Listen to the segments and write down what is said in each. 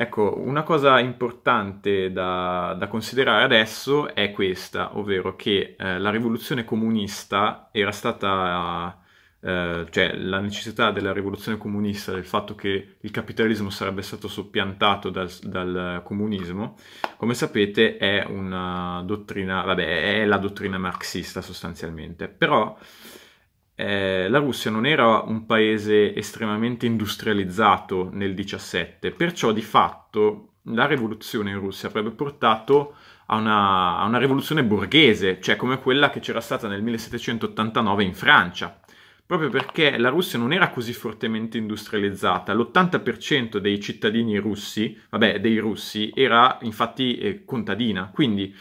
Ecco, una cosa importante da, da, considerare adesso è questa, ovvero che eh, la rivoluzione comunista era stata, eh, cioè la necessità della rivoluzione comunista, del fatto che il capitalismo sarebbe stato soppiantato dal, dal comunismo, come sapete è una dottrina, vabbè, è la dottrina marxista sostanzialmente, però eh, la Russia non era un paese estremamente industrializzato nel 17, perciò di fatto la rivoluzione in Russia avrebbe portato a una, a una rivoluzione borghese, cioè come quella che c'era stata nel 1789 in Francia, proprio perché la Russia non era così fortemente industrializzata. L'80% dei cittadini russi, vabbè, dei russi, era infatti eh, contadina. Quindi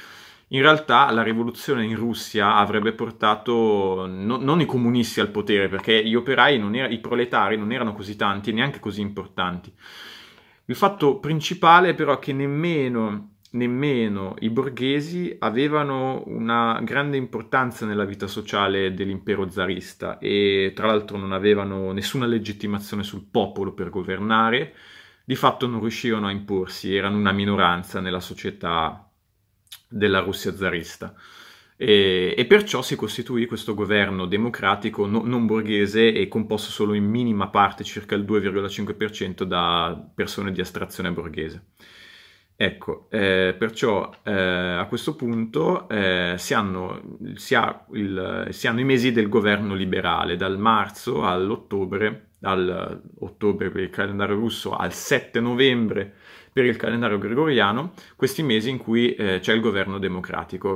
in realtà la rivoluzione in Russia avrebbe portato no, non i comunisti al potere, perché gli operai, era, i proletari non erano così tanti e neanche così importanti. Il fatto principale però è che nemmeno, nemmeno i borghesi avevano una grande importanza nella vita sociale dell'impero zarista e tra l'altro non avevano nessuna legittimazione sul popolo per governare, di fatto non riuscivano a imporsi, erano una minoranza nella società della Russia zarista. E, e, perciò si costituì questo governo democratico no, non borghese e composto solo in minima parte, circa il 2,5%, da persone di astrazione borghese. Ecco, eh, perciò eh, a questo punto eh, si, hanno, si, il, si hanno i mesi del governo liberale, dal marzo all'ottobre dal eh, ottobre per il calendario russo al 7 novembre per il calendario gregoriano, questi mesi in cui eh, c'è il governo democratico.